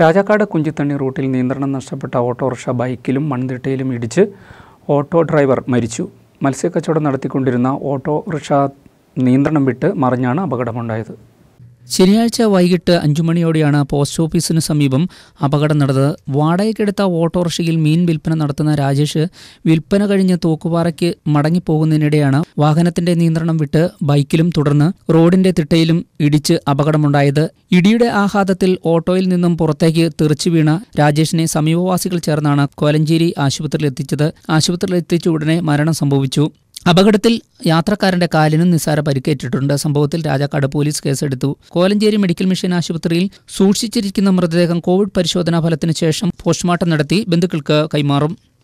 രാജാക്കാട് കുഞ്ചിത്തണ്ണി റൂട്ടിൽ നിയന്ത്രണം നഷ്ടപ്പെട്ട ഓട്ടോറിക്ഷ ബൈക്കിലും മൺതിട്ടയിലും ഇടിച്ച് ഓട്ടോ ഡ്രൈവർ മരിച്ചു മത്സ്യക്കച്ചവടം നടത്തിക്കൊണ്ടിരുന്ന ഓട്ടോറിക്ഷ നിയന്ത്രണം വിട്ട് മറിഞ്ഞാണ് അപകടമുണ്ടായത് ശനിയാഴ്ച വൈകിട്ട് അഞ്ചുമണിയോടെയാണ് പോസ്റ്റ് ഓഫീസിന് സമീപം അപകടം നടന്നത് വാടകയ്ക്കെടുത്ത ഓട്ടോറിക്ഷയിൽ മീൻ വിൽപ്പന നടത്തുന്ന രാജേഷ് വിൽപ്പന കഴിഞ്ഞ് തൂക്കുപാറയ്ക്ക് മടങ്ങിപ്പോകുന്നതിനിടെയാണ് വാഹനത്തിന്റെ നിയന്ത്രണം വിട്ട് ബൈക്കിലും തുടർന്ന് റോഡിന്റെ തിട്ടയിലും ഇടിച്ച് അപകടമുണ്ടായത് ഇടിയുടെ ആഘാതത്തിൽ ഓട്ടോയിൽ നിന്നും പുറത്തേക്ക് തെറിച്ചു വീണ രാജേഷിനെ സമീപവാസികൾ ചേർന്നാണ് കോലഞ്ചേരി ആശുപത്രിയിൽ എത്തിച്ചത് ആശുപത്രിയിൽ എത്തിച്ച ഉടനെ മരണം സംഭവിച്ചു അപകടത്തിൽ യാത്രക്കാരന്റെ കാലിനും നിസാര പരിക്കേറ്റിട്ടുണ്ട് സംഭവത്തിൽ രാജാക്കാട് പോലീസ് കേസെടുത്തു കോലഞ്ചേരി മെഡിക്കൽ മിഷൻ ആശുപത്രിയിൽ സൂക്ഷിച്ചിരിക്കുന്ന മൃതദേഹം കോവിഡ് പരിശോധനാ ഫലത്തിന് ശേഷം പോസ്റ്റ്മോർട്ടം നടത്തി ബന്ധുക്കൾക്ക് കൈമാറും